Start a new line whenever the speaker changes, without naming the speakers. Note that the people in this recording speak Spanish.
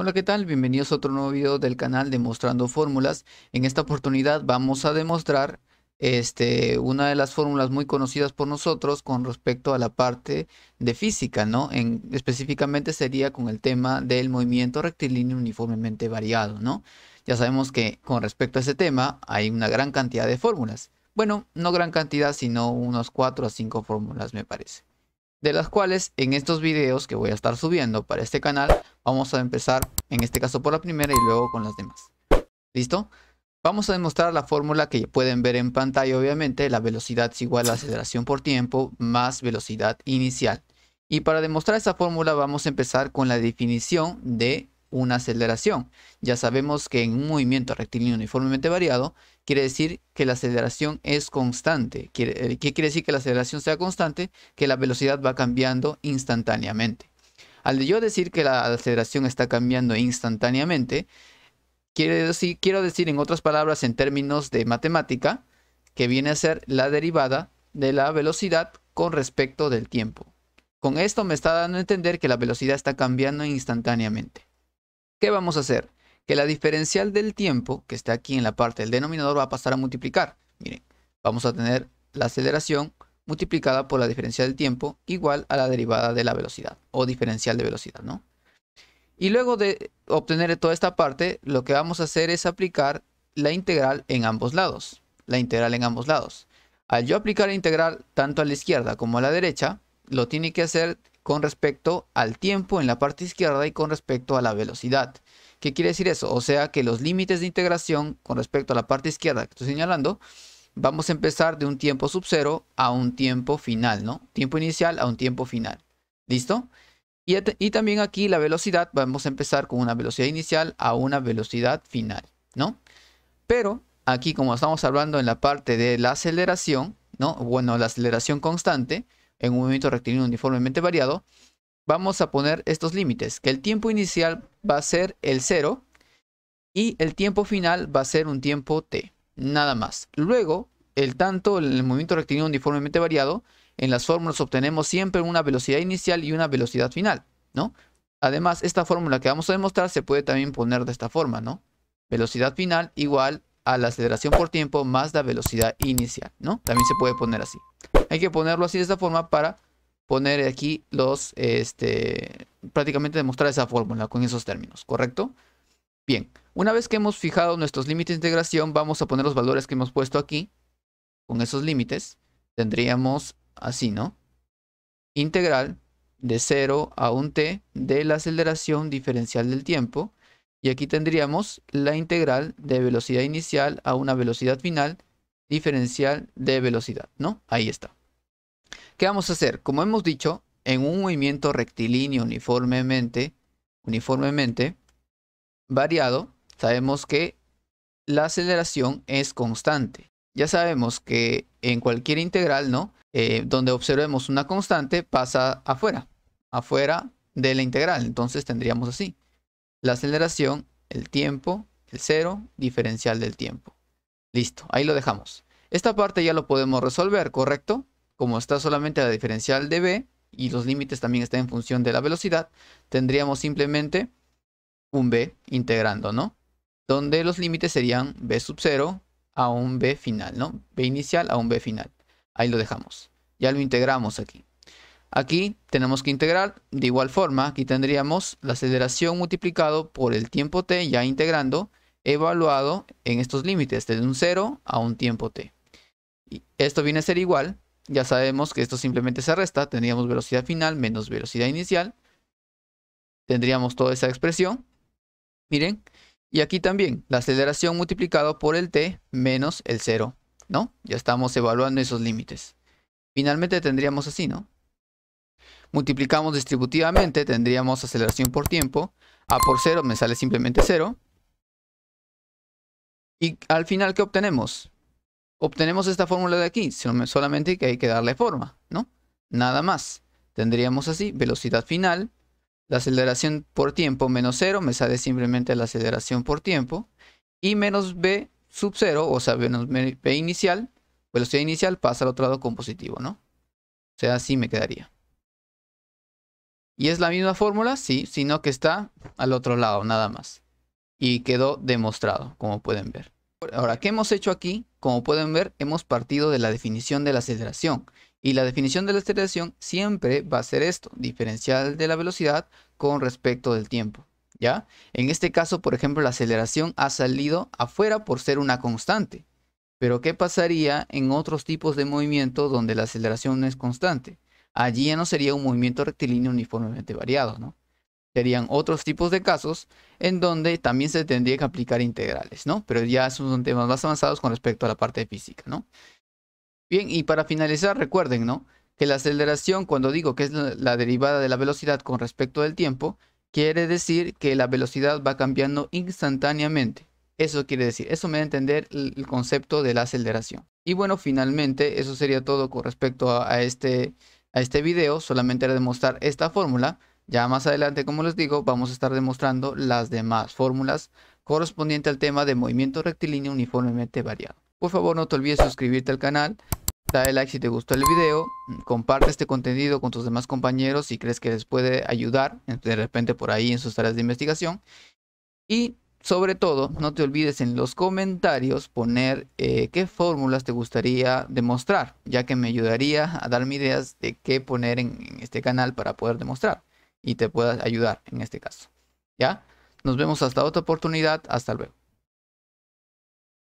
Hola, ¿qué tal? Bienvenidos a otro nuevo video del canal Demostrando Fórmulas. En esta oportunidad vamos a demostrar este, una de las fórmulas muy conocidas por nosotros con respecto a la parte de física, ¿no? específicamente sería con el tema del movimiento rectilíneo uniformemente variado, ¿no? Ya sabemos que con respecto a ese tema hay una gran cantidad de fórmulas. Bueno, no gran cantidad, sino unos 4 a 5 fórmulas me parece. De las cuales en estos videos que voy a estar subiendo para este canal Vamos a empezar en este caso por la primera y luego con las demás. ¿Listo? Vamos a demostrar la fórmula que pueden ver en pantalla, obviamente. La velocidad es igual a la aceleración por tiempo más velocidad inicial. Y para demostrar esa fórmula vamos a empezar con la definición de una aceleración. Ya sabemos que en un movimiento rectilíneo uniformemente variado, quiere decir que la aceleración es constante. Eh, ¿Qué quiere decir que la aceleración sea constante? Que la velocidad va cambiando instantáneamente. Al yo decir que la aceleración está cambiando instantáneamente, quiero decir, quiero decir en otras palabras, en términos de matemática, que viene a ser la derivada de la velocidad con respecto del tiempo. Con esto me está dando a entender que la velocidad está cambiando instantáneamente. ¿Qué vamos a hacer? Que la diferencial del tiempo, que está aquí en la parte del denominador, va a pasar a multiplicar. Miren, vamos a tener la aceleración multiplicada por la diferencia del tiempo igual a la derivada de la velocidad o diferencial de velocidad, ¿no? Y luego de obtener toda esta parte, lo que vamos a hacer es aplicar la integral en ambos lados. La integral en ambos lados. Al yo aplicar la integral tanto a la izquierda como a la derecha, lo tiene que hacer con respecto al tiempo en la parte izquierda y con respecto a la velocidad. ¿Qué quiere decir eso? O sea que los límites de integración con respecto a la parte izquierda que estoy señalando vamos a empezar de un tiempo sub subcero a un tiempo final, ¿no? Tiempo inicial a un tiempo final. ¿Listo? Y, también aquí la velocidad, vamos a empezar con una velocidad inicial a una velocidad final, ¿no? Pero aquí como estamos hablando en la parte de la aceleración, ¿no? Bueno, la aceleración constante en un movimiento rectilíneo uniformemente variado, vamos a poner estos límites, que el tiempo inicial va a ser el cero y el tiempo final va a ser un tiempo t nada más. Luego, el tanto, el movimiento rectilíneo uniformemente variado, en las fórmulas obtenemos siempre una velocidad inicial y una velocidad final, ¿no? Además, esta fórmula que vamos a demostrar se puede también poner de esta forma, ¿no? Velocidad final igual a la aceleración por tiempo más la velocidad inicial, ¿no? También se puede poner así. Hay que ponerlo así de esta forma para poner aquí los, este, prácticamente demostrar esa fórmula con esos términos, ¿correcto? Bien, una vez que hemos fijado nuestros límites de integración, vamos a poner los valores que hemos puesto aquí. Con esos límites tendríamos así, ¿no? Integral de 0 a un t de la aceleración diferencial del tiempo. Y aquí tendríamos la integral de velocidad inicial a una velocidad final diferencial de velocidad, ¿no? Ahí está. ¿Qué vamos a hacer? Como hemos dicho, en un movimiento rectilíneo uniformemente, uniformemente, variado, sabemos que la aceleración es constante. Ya sabemos que en cualquier integral, ¿no? Eh, donde observemos una constante pasa afuera, afuera de la integral. Entonces tendríamos así. La aceleración, el tiempo, el cero, diferencial del tiempo. Listo, ahí lo dejamos. Esta parte ya lo podemos resolver, ¿correcto? Como está solamente la diferencial de b y los límites también están en función de la velocidad, tendríamos simplemente un B integrando, ¿no? Donde los límites serían B sub 0 a un B final, ¿no? B inicial a un B final. Ahí lo dejamos. Ya lo integramos aquí. Aquí tenemos que integrar de igual forma. Aquí tendríamos la aceleración multiplicado por el tiempo t ya integrando evaluado en estos límites desde un 0 a un tiempo t. Y esto viene a ser igual. Ya sabemos que esto simplemente se resta. Tendríamos velocidad final menos velocidad inicial. Tendríamos toda esa expresión miren. Y aquí también, la aceleración multiplicado por el t menos el 0, ¿no? Ya estamos evaluando esos límites. Finalmente tendríamos así, ¿no? Multiplicamos distributivamente, tendríamos aceleración por tiempo. A por 0 me sale simplemente 0. Y al final, ¿qué obtenemos? Obtenemos esta fórmula de aquí, solamente que hay que darle forma, ¿no? Nada más. Tendríamos así velocidad final la aceleración por tiempo menos 0 me sale simplemente la aceleración por tiempo. Y menos b sub 0, o sea, menos b inicial, velocidad inicial pasa al otro lado con positivo, ¿no? O sea, así me quedaría. ¿Y es la misma fórmula? Sí, sino que está al otro lado, nada más. Y quedó demostrado, como pueden ver. Ahora, ¿qué hemos hecho aquí? Como pueden ver, hemos partido de la definición de la aceleración. Y la definición de la aceleración siempre va a ser esto, diferencial de la velocidad con respecto del tiempo. ¿Ya? En este caso, por ejemplo, la aceleración ha salido afuera por ser una constante. Pero ¿qué pasaría en otros tipos de movimiento donde la aceleración no es constante? Allí ya no sería un movimiento rectilíneo uniformemente variado, ¿no? serían otros tipos de casos en donde también se tendría que aplicar integrales, ¿no? Pero ya son temas más avanzados con respecto a la parte física, ¿no? Bien, y para finalizar, recuerden, ¿no? Que la aceleración, cuando digo que es la derivada de la velocidad con respecto del tiempo, quiere decir que la velocidad va cambiando instantáneamente. Eso quiere decir, eso me da a entender el concepto de la aceleración. Y bueno, finalmente, eso sería todo con respecto a, este, a este video. Solamente era demostrar esta fórmula ya más adelante, como les digo, vamos a estar demostrando las demás fórmulas correspondientes al tema de movimiento rectilíneo uniformemente variado. Por favor no te olvides suscribirte al canal, dale like si te gustó el video, comparte este contenido con tus demás compañeros si crees que les puede ayudar de repente por ahí en sus tareas de investigación. Y sobre todo, no te olvides en los comentarios poner eh, qué fórmulas te gustaría demostrar, ya que me ayudaría a darme ideas de qué poner en este canal para poder demostrar y te pueda ayudar en este caso. ¿Ya? Nos vemos hasta otra oportunidad. Hasta luego.